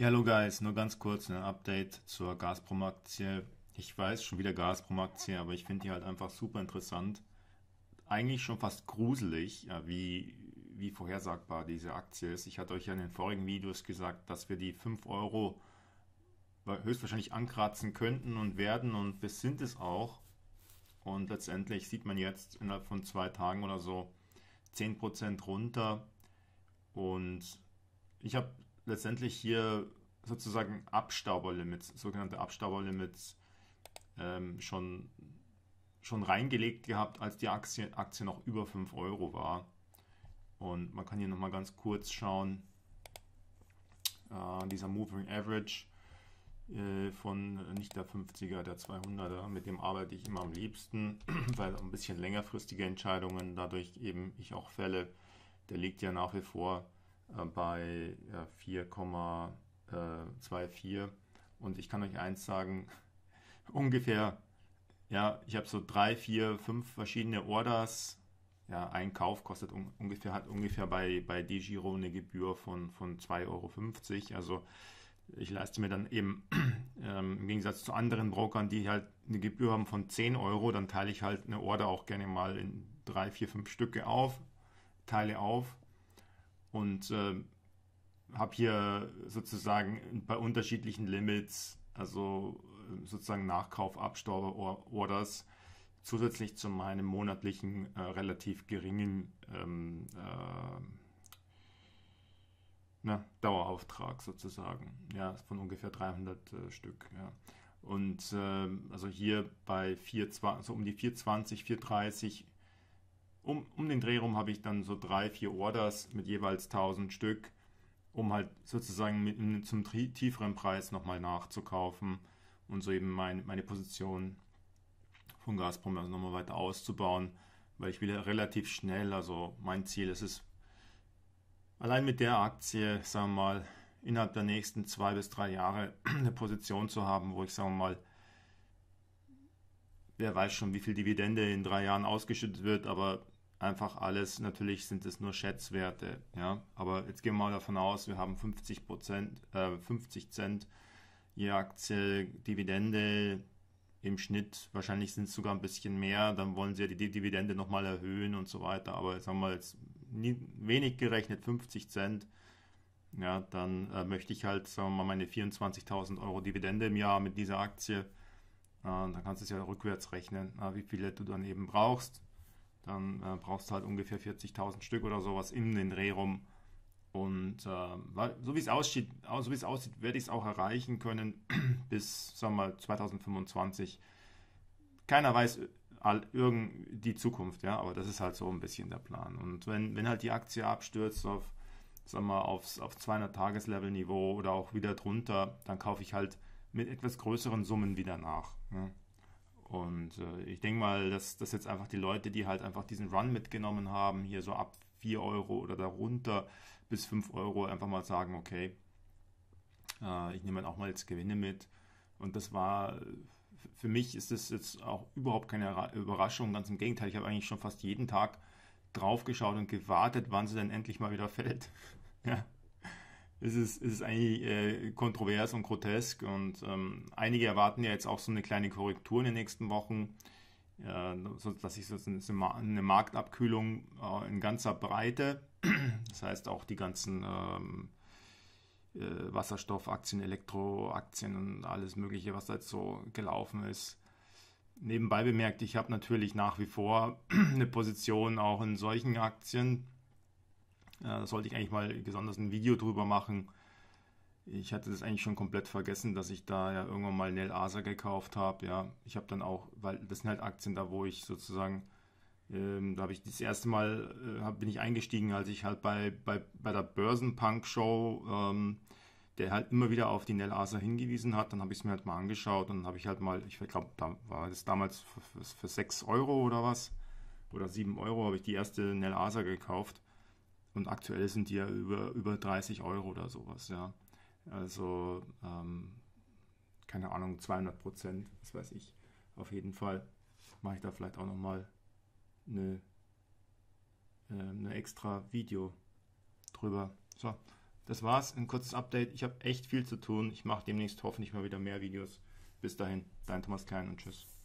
Ja, hallo guys, nur ganz kurz ein ne, Update zur Gazprom-Aktie. Ich weiß schon wieder Gazprom-Aktie, aber ich finde die halt einfach super interessant. Eigentlich schon fast gruselig, wie, wie vorhersagbar diese Aktie ist. Ich hatte euch ja in den vorigen Videos gesagt, dass wir die 5 Euro höchstwahrscheinlich ankratzen könnten und werden und wir sind es auch. Und letztendlich sieht man jetzt innerhalb von zwei Tagen oder so 10% runter. Und ich habe letztendlich hier sozusagen Abstauberlimits, sogenannte Abstauberlimits ähm, schon, schon reingelegt gehabt, als die Aktie, Aktie noch über 5 Euro war. Und man kann hier nochmal ganz kurz schauen, äh, dieser Moving Average äh, von nicht der 50er, der 200er, mit dem arbeite ich immer am liebsten, weil ein bisschen längerfristige Entscheidungen dadurch eben ich auch fälle, der liegt ja nach wie vor äh, bei 4,24. Äh, Und ich kann euch eins sagen, ungefähr, ja, ich habe so drei, vier, fünf verschiedene Orders. Ja, ein Kauf kostet un ungefähr, hat ungefähr bei, bei DeGiro eine Gebühr von, von 2,50 Euro. Also ich leiste mir dann eben ähm, im Gegensatz zu anderen Brokern, die halt eine Gebühr haben von 10 Euro, dann teile ich halt eine Order auch gerne mal in drei, vier, fünf Stücke auf, teile auf und äh, habe hier sozusagen bei unterschiedlichen Limits, also äh, sozusagen Nachkauf, Abstauber, Orders, zusätzlich zu meinem monatlichen äh, relativ geringen ähm, äh, na, Dauerauftrag sozusagen, ja, von ungefähr 300 äh, Stück, ja. Und ähm, also hier bei 4, so um die 420, 430 um, um den Dreh rum habe ich dann so drei, vier Orders mit jeweils 1000 Stück, um halt sozusagen mit, zum tieferen Preis nochmal nachzukaufen und so eben mein, meine Position von Gazprom also nochmal weiter auszubauen, weil ich will ja relativ schnell, also mein Ziel ist es, allein mit der Aktie, sagen wir mal, innerhalb der nächsten zwei bis drei Jahre eine Position zu haben, wo ich, sagen wir mal, wer weiß schon, wie viel Dividende in drei Jahren ausgeschüttet wird, aber einfach alles, natürlich sind es nur Schätzwerte, ja. Aber jetzt gehen wir mal davon aus, wir haben 50 Prozent, äh, 50 Cent je Aktie Dividende im Schnitt, wahrscheinlich sind es sogar ein bisschen mehr, dann wollen sie ja die Dividende nochmal erhöhen und so weiter, aber jetzt haben wir jetzt nie, wenig gerechnet 50 Cent, ja, dann äh, möchte ich halt, sagen wir mal, meine 24.000 Euro Dividende im Jahr mit dieser Aktie dann kannst du es ja rückwärts rechnen, ne, wie viele du dann eben brauchst. Dann äh, brauchst du halt ungefähr 40.000 Stück oder sowas in den Dreh rum. Und äh, so wie es aussieht, so wie es aussieht, werde ich es auch erreichen können bis, sagen wir mal, 2025. Keiner weiß äh, all, die Zukunft, ja, aber das ist halt so ein bisschen der Plan. Und wenn, wenn halt die Aktie abstürzt auf, sagen wir, aufs, auf 200-Tages-Level-Niveau oder auch wieder drunter, dann kaufe ich halt mit etwas größeren Summen wieder nach. Ne? Und äh, ich denke mal, dass, dass jetzt einfach die Leute, die halt einfach diesen Run mitgenommen haben, hier so ab 4 Euro oder darunter bis 5 Euro einfach mal sagen, okay, äh, ich nehme dann halt auch mal jetzt Gewinne mit. Und das war, für mich ist das jetzt auch überhaupt keine Überraschung, ganz im Gegenteil, ich habe eigentlich schon fast jeden Tag draufgeschaut und gewartet, wann sie dann endlich mal wieder fällt. ja ist es, ist es eigentlich äh, kontrovers und grotesk. Und ähm, einige erwarten ja jetzt auch so eine kleine Korrektur in den nächsten Wochen, äh, dass sich so eine Marktabkühlung äh, in ganzer Breite, das heißt auch die ganzen ähm, äh, Wasserstoffaktien, Elektroaktien und alles Mögliche, was da jetzt so gelaufen ist. Nebenbei bemerkt, ich habe natürlich nach wie vor eine Position auch in solchen Aktien da sollte ich eigentlich mal besonders ein Video drüber machen. Ich hatte das eigentlich schon komplett vergessen, dass ich da ja irgendwann mal Nel Asa gekauft habe. Ja, ich habe dann auch, weil das sind halt Aktien da, wo ich sozusagen, ähm, da habe ich das erste Mal, äh, hab, bin ich eingestiegen, als ich halt bei, bei, bei der Börsenpunk-Show, ähm, der halt immer wieder auf die Nel Asa hingewiesen hat, dann habe ich es mir halt mal angeschaut und habe ich halt mal, ich glaube, da war das damals für, für, für 6 Euro oder was, oder 7 Euro habe ich die erste Nel Asa gekauft. Und aktuell sind die ja über, über 30 Euro oder sowas, ja. Also, ähm, keine Ahnung, 200 Prozent, was weiß ich. Auf jeden Fall mache ich da vielleicht auch nochmal eine, äh, eine extra Video drüber. So, das war's. Ein kurzes Update. Ich habe echt viel zu tun. Ich mache demnächst hoffentlich mal wieder mehr Videos. Bis dahin, dein Thomas Klein und tschüss.